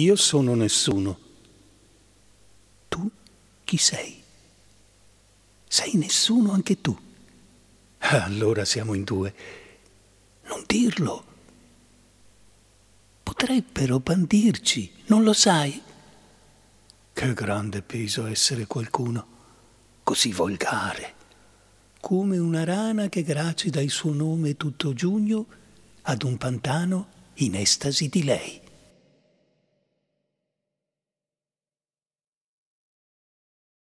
Io sono nessuno. Tu chi sei? Sei nessuno anche tu. Allora siamo in due. Non dirlo. Potrebbero bandirci, non lo sai. Che grande peso essere qualcuno, così volgare. Come una rana che graci il suo nome tutto giugno ad un pantano in estasi di lei.